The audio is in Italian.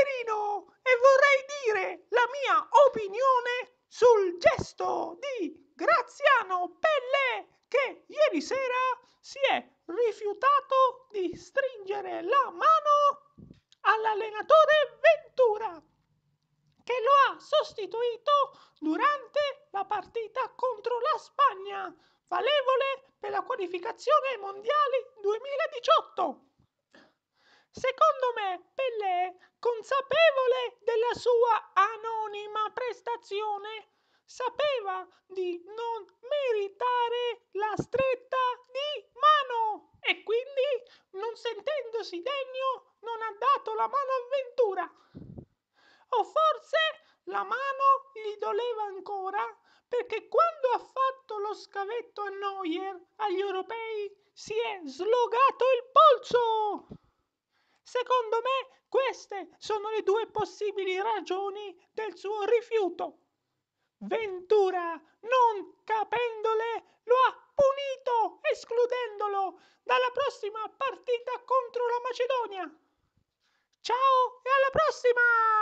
Severino e vorrei dire la mia opinione sul gesto di Graziano Pelle che ieri sera si è rifiutato di stringere la mano all'allenatore Ventura che lo ha sostituito durante la partita contro la Spagna, valevole per la qualificazione mondiale 2018. Secondo me Michele, consapevole della sua anonima prestazione, sapeva di non meritare la stretta di mano e quindi, non sentendosi degno, non ha dato la mano a Ventura. O forse la mano gli doleva ancora perché quando ha fatto lo scavetto a Neuer agli europei si è slogato il polso. Secondo me queste sono le due possibili ragioni del suo rifiuto. Ventura, non capendole, lo ha punito escludendolo dalla prossima partita contro la Macedonia. Ciao e alla prossima!